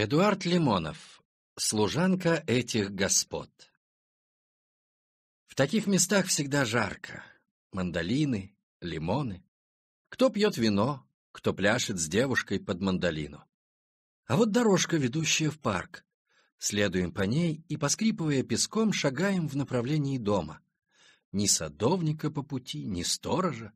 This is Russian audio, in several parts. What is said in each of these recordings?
Эдуард Лимонов. Служанка этих господ. В таких местах всегда жарко. Мандолины, лимоны. Кто пьет вино, кто пляшет с девушкой под мандолину. А вот дорожка, ведущая в парк. Следуем по ней и, поскрипывая песком, шагаем в направлении дома. Ни садовника по пути, ни сторожа.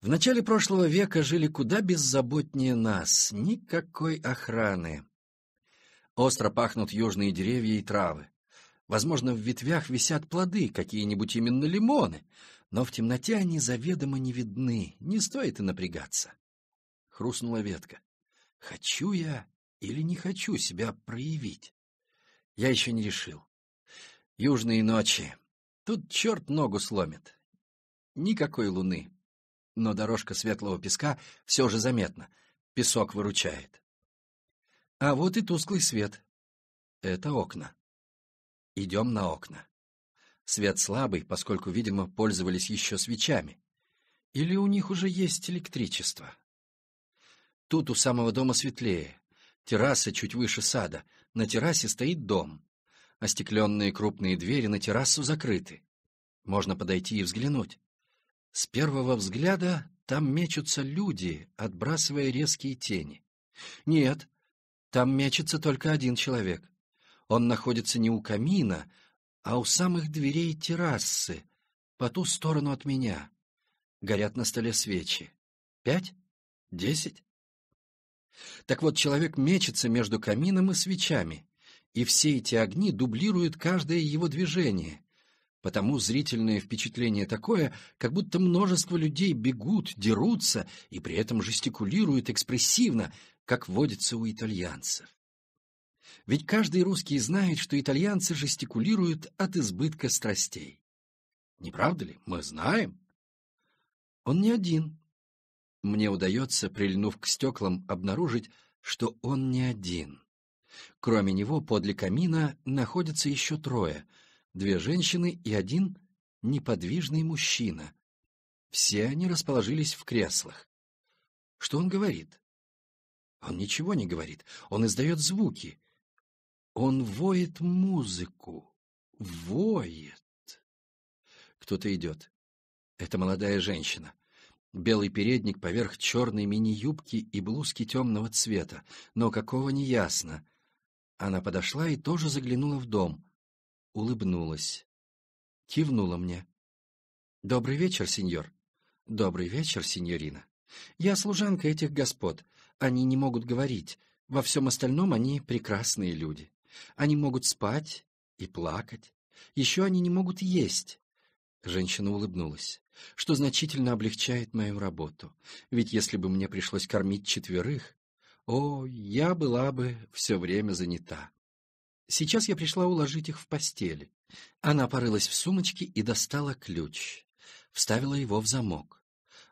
В начале прошлого века жили куда беззаботнее нас, никакой охраны. Остро пахнут южные деревья и травы. Возможно, в ветвях висят плоды, какие-нибудь именно лимоны, но в темноте они заведомо не видны, не стоит и напрягаться. Хрустнула ветка. Хочу я или не хочу себя проявить? Я еще не решил. Южные ночи. Тут черт ногу сломит. Никакой луны. Но дорожка светлого песка все же заметна. Песок выручает. А вот и тусклый свет. Это окна. Идем на окна. Свет слабый, поскольку, видимо, пользовались еще свечами. Или у них уже есть электричество. Тут у самого дома светлее. Терраса чуть выше сада. На террасе стоит дом. Остекленные крупные двери на террасу закрыты. Можно подойти и взглянуть. С первого взгляда там мечутся люди, отбрасывая резкие тени. Нет, там мечется только один человек. Он находится не у камина, а у самых дверей террасы, по ту сторону от меня. Горят на столе свечи. Пять? Десять? Так вот, человек мечется между камином и свечами, и все эти огни дублируют каждое его движение. Потому зрительное впечатление такое, как будто множество людей бегут, дерутся и при этом жестикулируют экспрессивно, как водится у итальянцев. Ведь каждый русский знает, что итальянцы жестикулируют от избытка страстей. Не правда ли? Мы знаем. Он не один. Мне удается, прильнув к стеклам, обнаружить, что он не один. Кроме него подле камина находятся еще трое — две женщины и один неподвижный мужчина. Все они расположились в креслах. Что он говорит? Он ничего не говорит, он издает звуки. Он воет музыку. Воет. Кто-то идет. Это молодая женщина. Белый передник поверх черной мини-юбки и блузки темного цвета, но какого не ясно. Она подошла и тоже заглянула в дом улыбнулась. Кивнула мне. «Добрый вечер, сеньор». «Добрый вечер, сеньорина. Я служанка этих господ. Они не могут говорить. Во всем остальном они прекрасные люди. Они могут спать и плакать. Еще они не могут есть». Женщина улыбнулась, что значительно облегчает мою работу. Ведь если бы мне пришлось кормить четверых, о, я была бы все время занята. Сейчас я пришла уложить их в постели. Она порылась в сумочке и достала ключ. Вставила его в замок.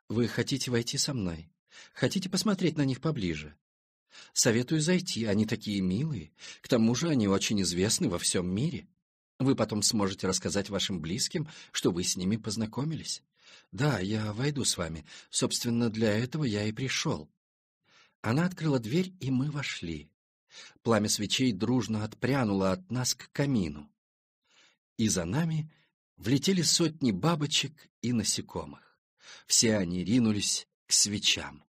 «Вы хотите войти со мной? Хотите посмотреть на них поближе?» «Советую зайти, они такие милые. К тому же они очень известны во всем мире. Вы потом сможете рассказать вашим близким, что вы с ними познакомились. Да, я войду с вами. Собственно, для этого я и пришел». Она открыла дверь, и мы вошли. Пламя свечей дружно отпрянуло от нас к камину. И за нами влетели сотни бабочек и насекомых. Все они ринулись к свечам,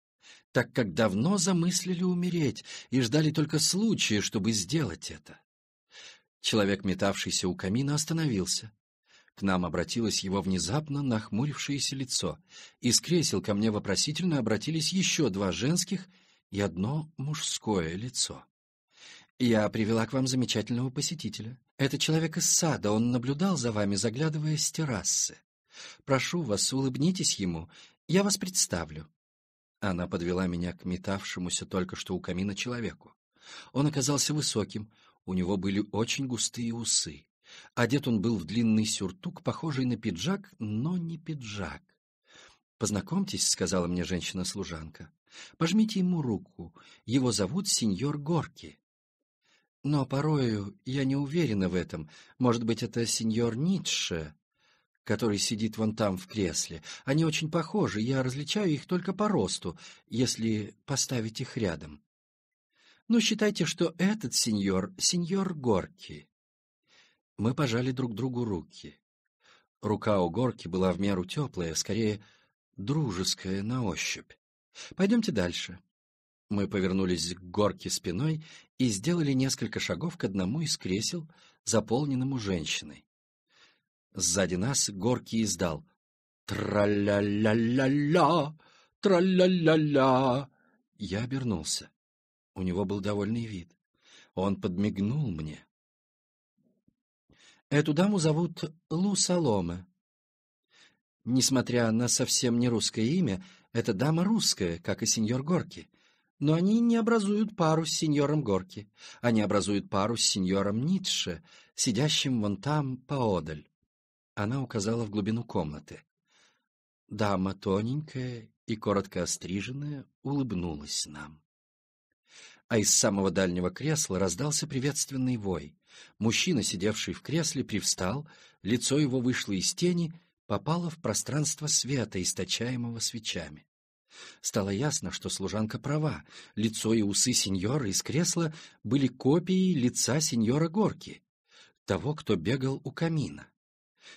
так как давно замыслили умереть и ждали только случая, чтобы сделать это. Человек, метавшийся у камина, остановился. К нам обратилось его внезапно нахмурившееся лицо. Из кресел ко мне вопросительно обратились еще два женских и одно мужское лицо. «Я привела к вам замечательного посетителя. Это человек из сада, он наблюдал за вами, заглядывая с террасы. Прошу вас, улыбнитесь ему, я вас представлю». Она подвела меня к метавшемуся только что у камина человеку. Он оказался высоким, у него были очень густые усы. Одет он был в длинный сюртук, похожий на пиджак, но не пиджак. «Познакомьтесь», — сказала мне женщина-служанка. «Пожмите ему руку. Его зовут сеньор Горки». Но порою я не уверена в этом. Может быть, это сеньор Ницше, который сидит вон там в кресле. Они очень похожи, я различаю их только по росту, если поставить их рядом. Но ну, считайте, что этот сеньор — сеньор Горки. Мы пожали друг другу руки. Рука у Горки была в меру теплая, скорее дружеская на ощупь. Пойдемте дальше. Мы повернулись к горке спиной и сделали несколько шагов к одному из кресел, заполненному женщиной. Сзади нас горки издал «Тра-ля-ля-ля-ля! Тра-ля-ля-ля!» Я обернулся. У него был довольный вид. Он подмигнул мне. Эту даму зовут Лу Соломе. Несмотря на совсем не русское имя, эта дама русская, как и сеньор Горки. Но они не образуют пару с сеньором Горки. Они образуют пару с сеньором Ницше, сидящим вон там поодаль. Она указала в глубину комнаты. Дама тоненькая и коротко остриженная улыбнулась нам. А из самого дальнего кресла раздался приветственный вой. Мужчина, сидевший в кресле, привстал, лицо его вышло из тени, попало в пространство света, источаемого свечами. Стало ясно, что служанка права. Лицо и усы сеньора из кресла были копией лица сеньора Горки, того, кто бегал у камина.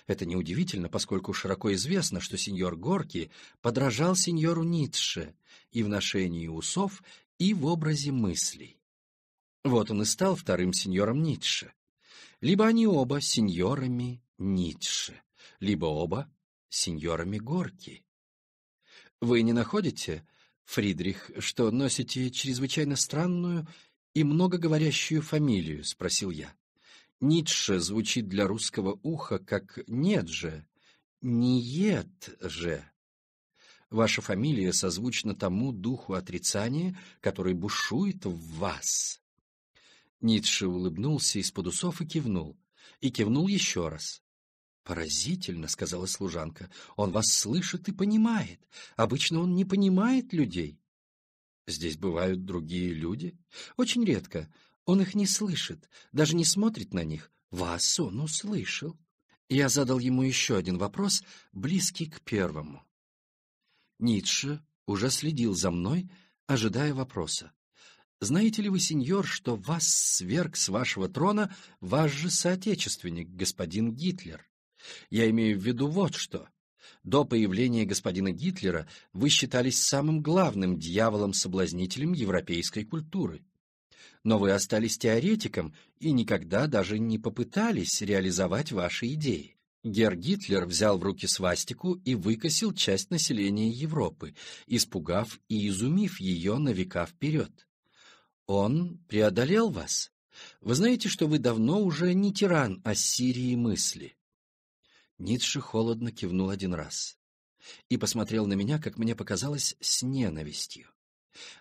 Это неудивительно, поскольку широко известно, что сеньор Горки подражал сеньору Ницше и в ношении усов, и в образе мыслей. Вот он и стал вторым сеньором Ницше. Либо они оба сеньорами Ницше, либо оба сеньорами Горки. Вы не находите, Фридрих, что носите чрезвычайно странную и многоговорящую фамилию?» — спросил я. «Ницше звучит для русского уха как «нет же», «нет же». Ваша фамилия созвучна тому духу отрицания, который бушует в вас». Ницше улыбнулся из-под усов и кивнул. И кивнул еще раз. «Поразительно», — сказала служанка, — «он вас слышит и понимает. Обычно он не понимает людей». «Здесь бывают другие люди?» «Очень редко. Он их не слышит, даже не смотрит на них. Вас он услышал». Я задал ему еще один вопрос, близкий к первому. Ницше уже следил за мной, ожидая вопроса. «Знаете ли вы, сеньор, что вас сверг с вашего трона ваш же соотечественник, господин Гитлер?» Я имею в виду вот что. До появления господина Гитлера вы считались самым главным дьяволом-соблазнителем европейской культуры. Но вы остались теоретиком и никогда даже не попытались реализовать ваши идеи. Гер Гитлер взял в руки свастику и выкосил часть населения Европы, испугав и изумив ее на века вперед. Он преодолел вас. Вы знаете, что вы давно уже не тиран Ассирии мысли. Ницше холодно кивнул один раз и посмотрел на меня, как мне показалось, с ненавистью.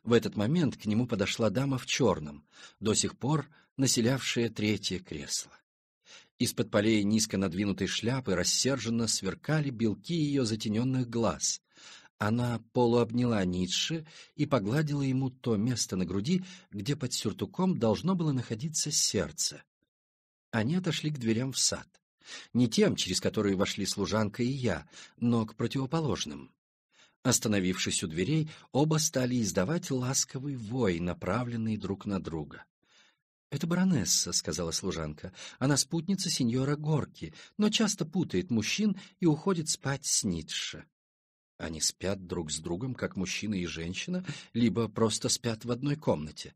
В этот момент к нему подошла дама в черном, до сих пор населявшая третье кресло. Из-под полей низко надвинутой шляпы рассерженно сверкали белки ее затененных глаз. Она полуобняла Ницше и погладила ему то место на груди, где под сюртуком должно было находиться сердце. Они отошли к дверям в сад не тем, через которые вошли служанка и я, но к противоположным. Остановившись у дверей, оба стали издавать ласковый вой, направленный друг на друга. «Это баронесса», — сказала служанка. «Она спутница сеньора Горки, но часто путает мужчин и уходит спать с Ницше». Они спят друг с другом, как мужчина и женщина, либо просто спят в одной комнате.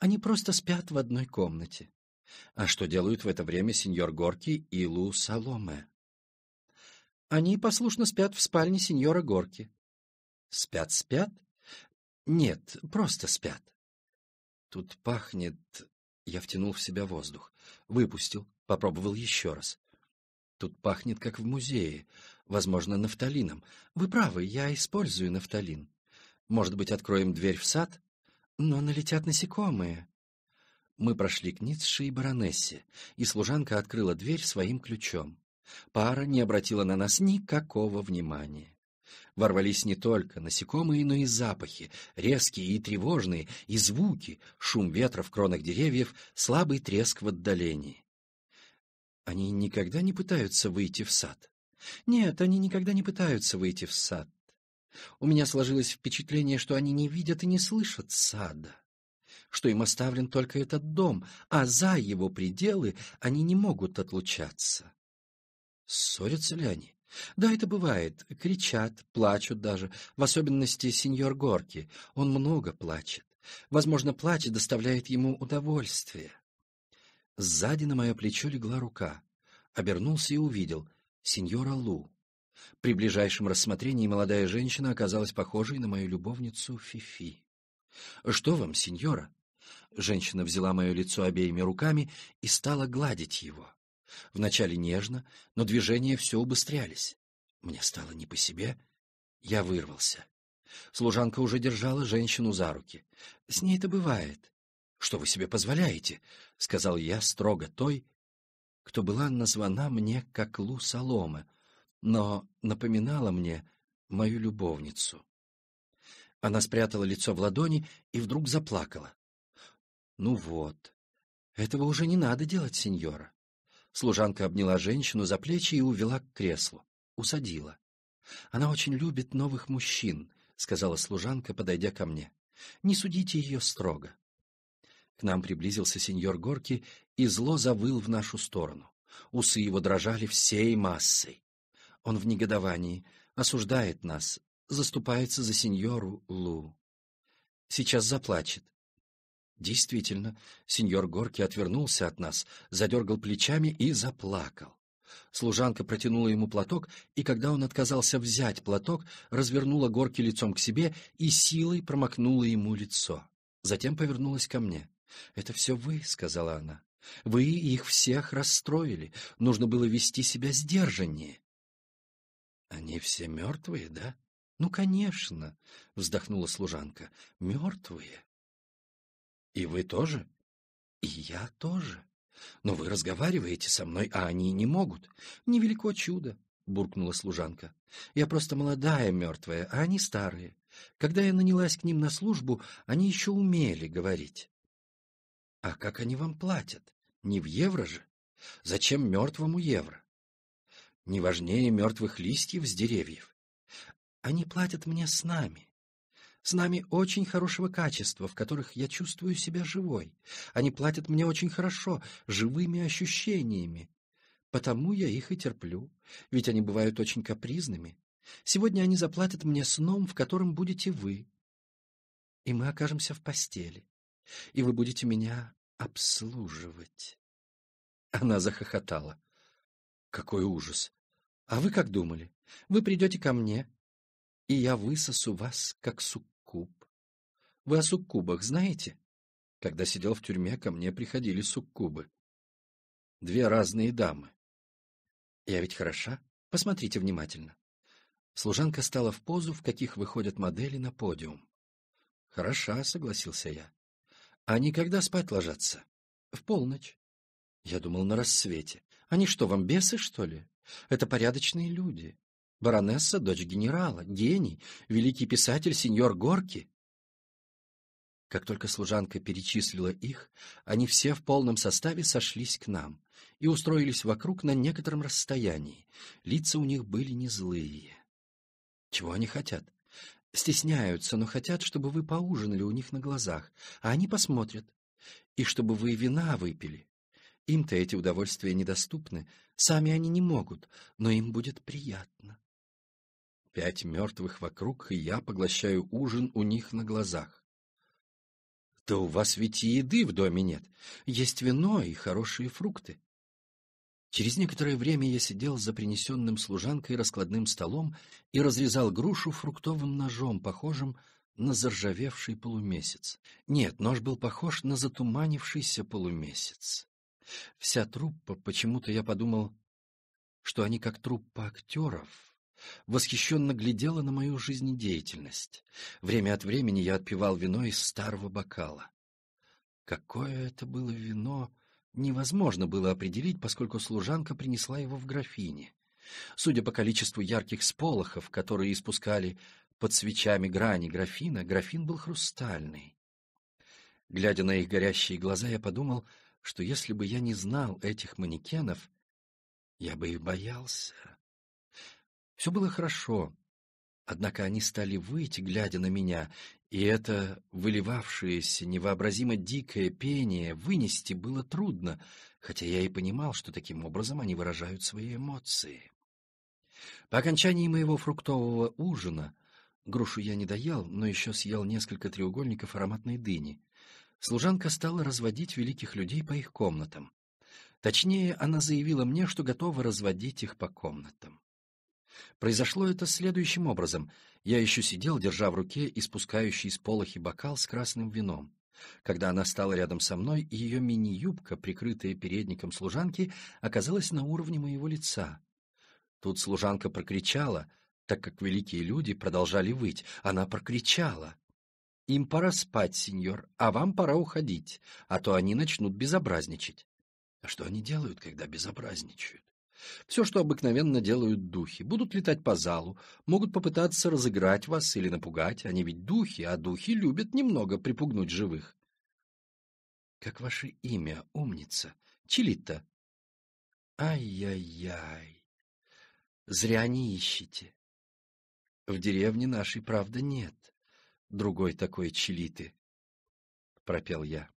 Они просто спят в одной комнате. А что делают в это время сеньор Горки и Лу Соломе? Они послушно спят в спальне сеньора Горки. Спят-спят? Нет, просто спят. Тут пахнет... Я втянул в себя воздух. Выпустил, попробовал еще раз. Тут пахнет, как в музее. Возможно, нафталином. Вы правы, я использую нафталин. Может быть, откроем дверь в сад? Но налетят насекомые. Мы прошли к Ницше и баронессе, и служанка открыла дверь своим ключом. Пара не обратила на нас никакого внимания. Ворвались не только насекомые, но и запахи, резкие и тревожные, и звуки, шум ветра в кронах деревьев, слабый треск в отдалении. Они никогда не пытаются выйти в сад. Нет, они никогда не пытаются выйти в сад. У меня сложилось впечатление, что они не видят и не слышат сада что им оставлен только этот дом, а за его пределы они не могут отлучаться. Ссорятся ли они? Да, это бывает. Кричат, плачут даже, в особенности сеньор Горки. Он много плачет. Возможно, плач доставляет ему удовольствие. Сзади на мое плечо легла рука. Обернулся и увидел. Сеньора Лу. При ближайшем рассмотрении молодая женщина оказалась похожей на мою любовницу Фифи. «Что вам, сеньора?» Женщина взяла мое лицо обеими руками и стала гладить его. Вначале нежно, но движения все убыстрялись. Мне стало не по себе. Я вырвался. Служанка уже держала женщину за руки. «С это бывает». «Что вы себе позволяете?» — сказал я строго той, кто была названа мне как Лу соломы, но напоминала мне мою любовницу. Она спрятала лицо в ладони и вдруг заплакала. Ну вот. Этого уже не надо делать, сеньора. Служанка обняла женщину за плечи и увела к креслу. Усадила. Она очень любит новых мужчин, сказала служанка, подойдя ко мне. Не судите ее строго. К нам приблизился сеньор Горки и зло завыл в нашу сторону. Усы его дрожали всей массой. Он в негодовании, осуждает нас, заступается за сеньору Лу. Сейчас заплачет. Действительно, сеньор Горки отвернулся от нас, задергал плечами и заплакал. Служанка протянула ему платок, и когда он отказался взять платок, развернула Горки лицом к себе и силой промокнула ему лицо. Затем повернулась ко мне. «Это все вы», — сказала она. «Вы их всех расстроили. Нужно было вести себя сдержаннее». «Они все мертвые, да?» «Ну, конечно», — вздохнула служанка. «Мертвые». И вы тоже? И я тоже. Но вы разговариваете со мной, а они не могут. Невелико чудо, — буркнула служанка. Я просто молодая мертвая, а они старые. Когда я нанялась к ним на службу, они еще умели говорить. А как они вам платят? Не в евро же? Зачем мертвому евро? Не важнее мертвых листьев с деревьев. Они платят мне с нами с нами очень хорошего качества, в которых я чувствую себя живой. Они платят мне очень хорошо, живыми ощущениями. Потому я их и терплю, ведь они бывают очень капризными. Сегодня они заплатят мне сном, в котором будете вы. И мы окажемся в постели. И вы будете меня обслуживать. Она захохотала. Какой ужас! А вы как думали? Вы придете ко мне, и я высосу вас, как суккуб. Вы о суккубах знаете? Когда сидел в тюрьме, ко мне приходили суккубы. Две разные дамы. Я ведь хороша? Посмотрите внимательно. Служанка стала в позу, в каких выходят модели на подиум. «Хороша», — согласился я. «Они а когда спать ложатся?» «В полночь». Я думал, на рассвете. «Они что, вам бесы, что ли? Это порядочные люди. Баронесса — дочь генерала, гений, великий писатель сеньор Горки. Как только служанка перечислила их, они все в полном составе сошлись к нам и устроились вокруг на некотором расстоянии. Лица у них были не злые. Чего они хотят? Стесняются, но хотят, чтобы вы поужинали у них на глазах, а они посмотрят. И чтобы вы вина выпили. Им-то эти удовольствия недоступны, сами они не могут, но им будет приятно. Пять мертвых вокруг, и я поглощаю ужин у них на глазах. Да у вас ведь и еды в доме нет. Есть вино и хорошие фрукты. Через некоторое время я сидел за принесенным служанкой раскладным столом и разрезал грушу фруктовым ножом, похожим на заржавевший полумесяц. Нет, нож был похож на затуманившийся полумесяц. Вся труппа, почему-то я подумал, что они как труппа актеров, восхищенно глядела на мою жизнедеятельность. Время от времени я отпивал вино из старого бокала. Какое это было вино, невозможно было определить, поскольку служанка принесла его в графине. Судя по количеству ярких сполохов, которые испускали под свечами грани графина, графин был хрустальный. Глядя на их горящие глаза, я подумал, что если бы я не знал этих манекенов, я бы их боялся. Все было хорошо, однако они стали выйти, глядя на меня, и это выливавшееся, невообразимо дикое пение вынести было трудно, хотя я и понимал, что таким образом они выражают свои эмоции. По окончании моего фруктового ужина грушу я не доел, но еще съел несколько треугольников ароматной дыни. Служанка стала разводить великих людей по их комнатам. Точнее, она заявила мне, что готова разводить их по комнатам. Произошло это следующим образом. Я еще сидел, держа в руке испускающий из полохи бокал с красным вином. Когда она стала рядом со мной, ее мини-юбка, прикрытая передником служанки, оказалась на уровне моего лица. Тут служанка прокричала, так как великие люди продолжали выть. Она прокричала. «Им пора спать, сеньор, а вам пора уходить, а то они начнут безобразничать». «А что они делают, когда безобразничают?» Все, что обыкновенно делают духи. Будут летать по залу, могут попытаться разыграть вас или напугать. Они ведь духи, а духи любят немного припугнуть живых. — Как ваше имя, умница? Чилита. Ай-яй-яй. Зря не ищете. В деревне нашей, правда, нет. Другой такой Чилиты. Пропел я.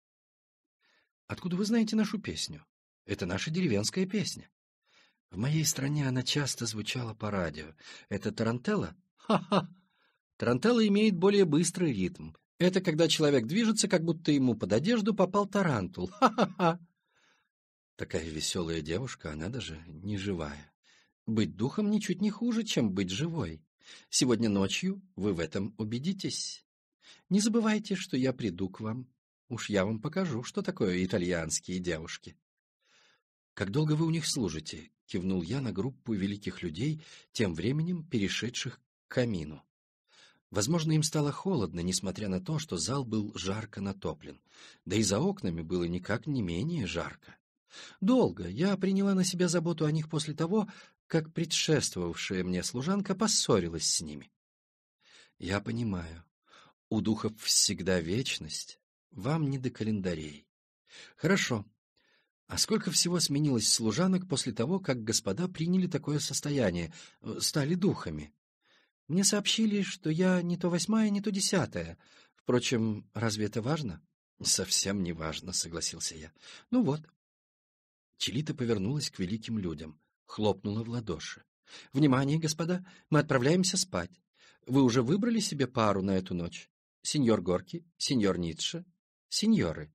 Откуда вы знаете нашу песню? Это наша деревенская песня. В моей стране она часто звучала по радио. Это тарантелла? Ха-ха! Тарантелла имеет более быстрый ритм. Это когда человек движется, как будто ему под одежду попал тарантул. Ха-ха-ха! Такая веселая девушка, она даже не живая. Быть духом ничуть не хуже, чем быть живой. Сегодня ночью вы в этом убедитесь. Не забывайте, что я приду к вам. Уж я вам покажу, что такое итальянские девушки. Как долго вы у них служите? кивнул я на группу великих людей, тем временем перешедших к камину. Возможно, им стало холодно, несмотря на то, что зал был жарко натоплен. Да и за окнами было никак не менее жарко. Долго я приняла на себя заботу о них после того, как предшествовавшая мне служанка поссорилась с ними. Я понимаю, у духов всегда вечность, вам не до календарей. Хорошо, а сколько всего сменилось служанок после того, как господа приняли такое состояние, э, стали духами? Мне сообщили, что я не то восьмая, не то десятая. Впрочем, разве это важно? Совсем не важно, согласился я. Ну вот. Челита повернулась к великим людям, хлопнула в ладоши. Внимание, господа, мы отправляемся спать. Вы уже выбрали себе пару на эту ночь? Сеньор Горки, сеньор Ницше, сеньоры.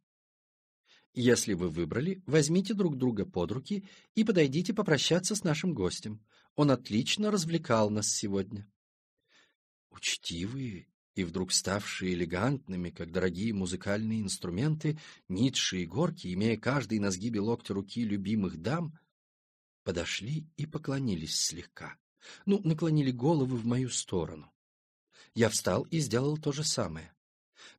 Если вы выбрали, возьмите друг друга под руки и подойдите попрощаться с нашим гостем. Он отлично развлекал нас сегодня. Учтивые и вдруг ставшие элегантными, как дорогие музыкальные инструменты, Ницше и Горки, имея каждый на сгибе локтя руки любимых дам, подошли и поклонились слегка. Ну, наклонили головы в мою сторону. Я встал и сделал то же самое.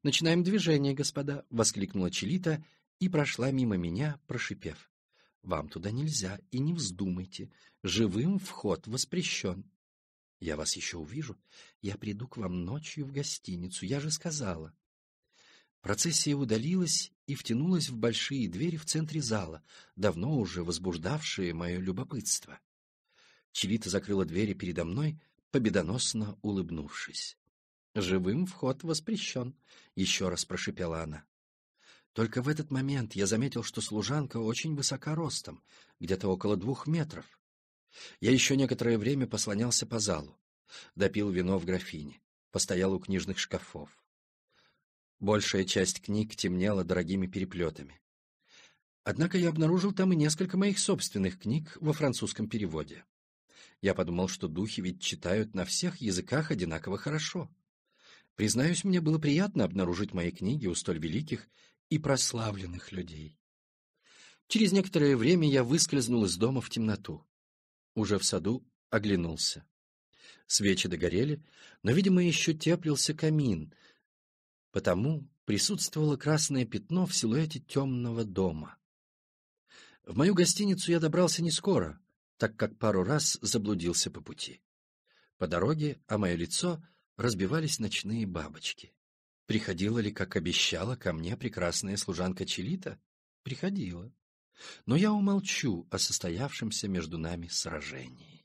«Начинаем движение, господа!» — воскликнула Челита — и прошла мимо меня, прошипев. «Вам туда нельзя, и не вздумайте. Живым вход воспрещен». «Я вас еще увижу. Я приду к вам ночью в гостиницу. Я же сказала». Процессия удалилась и втянулась в большие двери в центре зала, давно уже возбуждавшие мое любопытство. Челита закрыла двери передо мной, победоносно улыбнувшись. «Живым вход воспрещен», — еще раз прошипела она. Только в этот момент я заметил, что служанка очень высока ростом, где-то около двух метров. Я еще некоторое время послонялся по залу, допил вино в графине, постоял у книжных шкафов. Большая часть книг темнела дорогими переплетами. Однако я обнаружил там и несколько моих собственных книг во французском переводе. Я подумал, что духи ведь читают на всех языках одинаково хорошо. Признаюсь, мне было приятно обнаружить мои книги у столь великих и прославленных людей. Через некоторое время я выскользнул из дома в темноту. Уже в саду оглянулся. Свечи догорели, но, видимо, еще теплился камин, потому присутствовало красное пятно в силуэте темного дома. В мою гостиницу я добрался не скоро, так как пару раз заблудился по пути. По дороге, а мое лицо разбивались ночные бабочки. Приходила ли, как обещала, ко мне прекрасная служанка Челита? Приходила. Но я умолчу о состоявшемся между нами сражении.